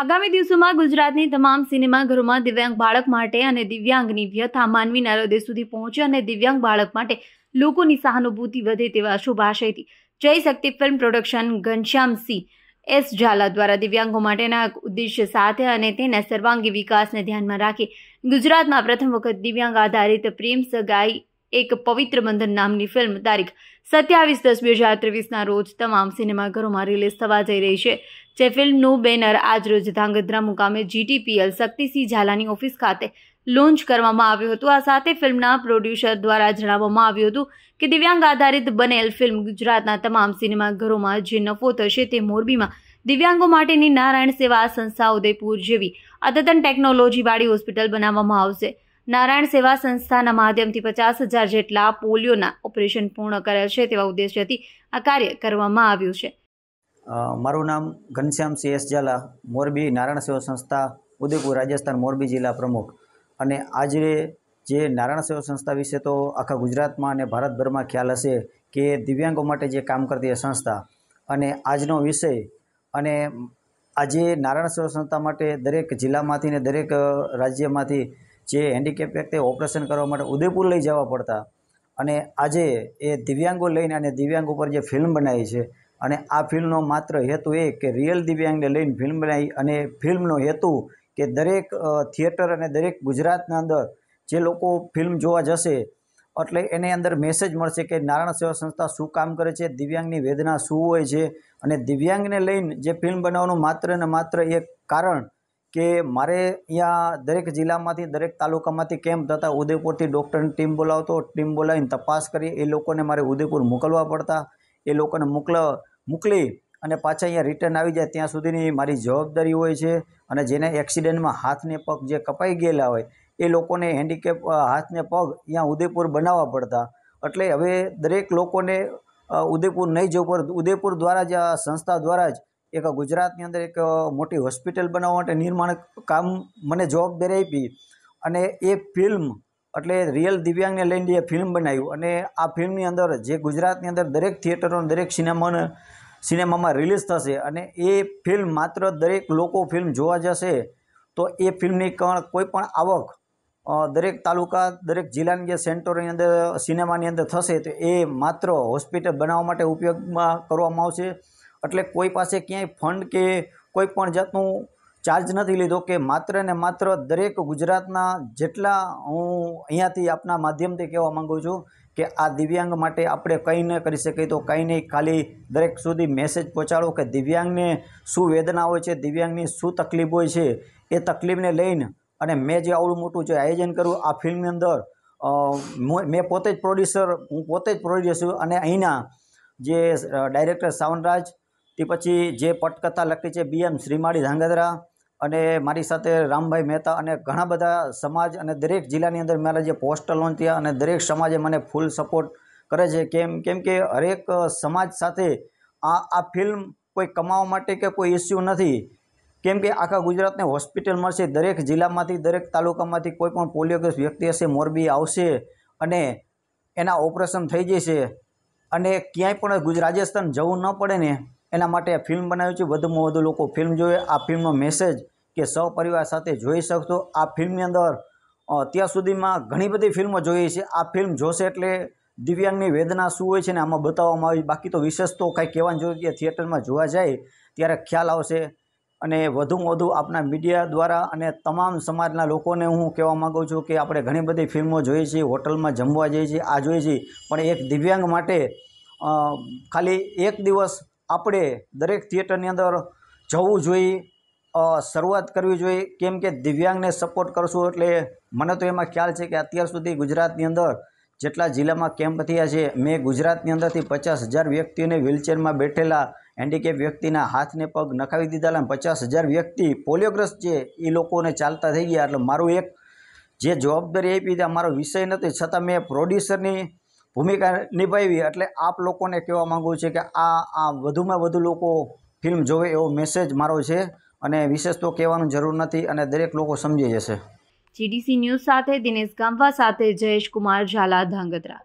આગામી દિવસોમાં ગુજરાતની તમામ સિનેમાઘરોમાં દિવ્યાંગ બાળક માટે અને દિવ્યાંગની વ્યથા માનવીના હૃદય સુધી પહોંચે અને દિવ્યાંગ બાળક માટે લોકોની સહાનુભૂતિ વધે તેવા શુભ Jay Shakti film production Ghanshyam Singh S Zala દ્વારા દિવ્યાંગો માટેના ઉદ્દેશ્ય સાથે અને તેના સર્વાંગી વિકાસને ધ્યાનમાં રાખી ગુજરાતમાં પ્રથમ વખત દિવ્યાંગ આધારિત પ્રેમ સગાઈ એક પવિત્ર બંધન નામની ફિલ્મ તારીખ સત્યાવીસ દસ બે હજાર ત્રેવીસના રોજ તમામ સિનેમાઘરોમાં રિલીઝ થવા જઈ રહી છે જે ફિલ્મનું બેનર આજરોજ ધાંગધ્રા મુકામે જીટીપીએલ શક્તિસિંહ ઝાલાની ઓફિસ ખાતે લોન્ચ કરવામાં આવ્યું હતું આ સાથે ફિલ્મના પ્રોડ્યુસર દ્વારા જણાવવામાં આવ્યું હતું કે દિવ્યાંગ આધારિત બનેલ ફિલ્મ ગુજરાતના તમામ સિનેમાઘરોમાં જે નફો થશે તે મોરબીમાં દિવ્યાંગો માટેની નારાયણ સેવા સંસ્થા ઉદયપુર જેવી અદ્યતન ટેકનોલોજીવાળી હોસ્પિટલ બનાવવામાં આવશે નારાયણ સેવા સંસ્થાના માધ્યમથી પચાસ હજાર જેટલા પોલિયોના ઓપરેશન પૂર્ણ કર્યા છે તેવા ઉદ્દેશ્યથી આ કાર્ય કરવામાં આવ્યું છે મારું નામ ઘનશ્યામ સી એસ ઝાલા મોરબી નારાયણ સેવા સંસ્થા ઉદયપુર રાજસ્થાન મોરબી જિલ્લા પ્રમુખ અને આજે જે નારાયણ સેવા સંસ્થા વિશે તો આખા ગુજરાતમાં અને ભારતભરમાં ખ્યાલ હશે કે દિવ્યાંગો માટે જે કામ કરતી સંસ્થા અને આજનો વિષય અને આજે નારાયણ સેવા સંસ્થા માટે દરેક જિલ્લામાંથી ને દરેક રાજ્યમાંથી જે હેન્ડીકેપ વ્યક્તિએ ઓપરેશન કરવા માટે ઉદયપુર લઈ જવા પડતા અને આજે એ દિવ્યાંગો લઈને અને દિવ્યાંગ ઉપર જે ફિલ્મ બનાવી છે અને આ ફિલ્મનો માત્ર હેતુ એ કે રિયલ દિવ્યાંગને લઈને ફિલ્મ બનાવી અને ફિલ્મનો હેતુ કે દરેક થિયેટર અને દરેક ગુજરાતના અંદર જે લોકો ફિલ્મ જોવા જશે એટલે એની અંદર મેસેજ મળશે કે નારાયણ સેવા સંસ્થા શું કામ કરે છે દિવ્યાંગની વેદના શું હોય છે અને દિવ્યાંગને લઈને જે ફિલ્મ બનાવવાનું માત્ર ને માત્ર એક કારણ કે મારે અહીંયા દરેક જિલ્લામાંથી દરેક તાલુકામાંથી કેમ્પ થતા ઉદયપુરથી ડૉક્ટરની ટીમ બોલાવતો ટીમ બોલાવીને તપાસ કરી એ લોકોને મારે ઉદયપુર મોકલવા પડતા એ લોકોને મોકલ મોકલી અને પાછા અહીંયા રિટર્ન આવી જાય ત્યાં સુધીની મારી જવાબદારી હોય છે અને જેને એક્સિડન્ટમાં હાથને પગ જે કપાઈ ગયેલા હોય એ લોકોને હેન્ડીકેપ હાથને પગ અહીંયા ઉદયપુર બનાવવા પડતા એટલે હવે દરેક લોકોને ઉદયપુર નહીં જવું પડતું ઉદયપુર દ્વારા જ સંસ્થા દ્વારા જ એક ગુજરાતની અંદર એક મોટી હોસ્પિટલ બનાવવા માટે નિર્માણ કામ મને જવાબદારી આપી અને એ ફિલ્મ એટલે રિયલ દિવ્યાંગને લઈને એ ફિલ્મ બનાવ્યું અને આ ફિલ્મની અંદર જે ગુજરાતની અંદર દરેક થિયેટરો દરેક સિનેમાને સિનેમામાં રિલીઝ થશે અને એ ફિલ્મ માત્ર દરેક લોકો ફિલ્મ જોવા જશે તો એ ફિલ્મની કોઈ પણ આવક દરેક તાલુકા દરેક જિલ્લાની જે સેન્ટરોની અંદર સિનેમાની અંદર થશે તો એ માત્ર હોસ્પિટલ બનાવવા માટે ઉપયોગમાં કરવામાં આવશે એટલે કોઈ પાસે ક્યાંય ફંડ કે કોઈ પણ જાતનું ચાર્જ નથી લીધો કે માત્ર ને માત્ર દરેક ગુજરાતના જેટલા હું અહીંયાથી આપના માધ્યમથી કહેવા માગું છું કે આ દિવ્યાંગ માટે આપણે કંઈ ન કરી શકીએ તો કંઈ નહીં ખાલી દરેક સુધી મેસેજ પહોંચાડો કે દિવ્યાંગને શું વેદના હોય છે દિવ્યાંગની શું તકલીફ હોય છે એ તકલીફને લઈને અને મેં જે આવડું મોટું જે આયોજન કર્યું આ ફિલ્મની અંદર મેં પોતે જ પ્રોડ્યુસર હું પોતે જ પ્રોડ્યુસર અને અહીંના જે ડાયરેક્ટર સાવનરાજ તે પછી જે પટકથા લખી છે બીએમ એમ શ્રીમાળી ધાંગધ્રા અને મારી સાથે રામભાઈ મહેતા અને ઘણા બધા સમાજ અને દરેક જિલ્લાની અંદર મારા જે પોસ્ટર લોન્ચ થયા અને દરેક સમાજે મને ફૂલ સપોર્ટ કરે છે કેમ કેમ કે હરેક સમાજ સાથે આ આ ફિલ્મ કોઈ કમાવા માટે કે કોઈ ઇસ્યુ નથી કેમ કે આખા ગુજરાતને હોસ્પિટલ મળશે દરેક જિલ્લામાંથી દરેક તાલુકામાંથી કોઈ પણ પોલિયોગ્રસ્ત વ્યક્તિ હશે મોરબી આવશે અને એના ઓપરેશન થઈ જશે અને ક્યાંય પણ રાજસ્થાન જવું ન પડે ને એના માટે ફિલ્મ બનાવી છે વધુમાં વધુ લોકો ફિલ્મ જોવે આ ફિલ્મનો મેસેજ કે સહપરિવાર સાથે જોઈ શકશો આ ફિલ્મની અંદર અત્યાર સુધીમાં ઘણી બધી ફિલ્મો જોઈ છે આ ફિલ્મ જોશે એટલે દિવ્યાંગની વેદના શું હોય છે ને આમાં બતાવવામાં આવી બાકી તો વિશેષ તો કાંઈ કહેવાનું જોઈએ કે થિયેટરમાં જોવા જાય ત્યારે ખ્યાલ આવશે અને વધુમાં વધુ આપણા મીડિયા દ્વારા અને તમામ સમાજના લોકોને હું કહેવા માગું છું કે આપણે ઘણી બધી ફિલ્મો જોઈએ છીએ હોટલમાં જમવા જઈએ છીએ આ જોઈએ છીએ પણ એક દિવ્યાંગ માટે ખાલી એક દિવસ આપણે દરેક થિયેટરની અંદર જવું જોઈએ શરૂઆત કરવી જોઈએ કેમ કે દિવ્યાંગને સપોર્ટ કરશું એટલે મને તો એમાં ખ્યાલ છે કે અત્યાર સુધી ગુજરાતની અંદર જેટલા જિલ્લામાં કેમ્પ થયા છે મેં ગુજરાતની અંદરથી પચાસ હજાર વ્યક્તિઓને વ્હીલચેરમાં બેઠેલા હેન્ડીકેપ વ્યક્તિના હાથને પગ નખાવી દીધા અને પચાસ હજાર વ્યક્તિ પોલિયોગ્રસ્ત છે એ લોકોને ચાલતા થઈ ગયા એટલે મારું એક જે જવાબદારી આપી તે મારો વિષય નથી છતાં મેં પ્રોડ્યુસરની ભૂમિકા નિભાવી એટલે આપ લોકોને કહેવા માગું છું કે આ આ વધુમાં વધુ લોકો ફિલ્મ જોવે એવો મેસેજ મારો છે અને વિશેષ તો કહેવાનું જરૂર નથી અને દરેક લોકો સમજી જશે જીડીસી ન્યૂઝ સાથે દિનેશ ગામવા સાથે જયેશ કુમાર ઝાલા ધાંગધ્રા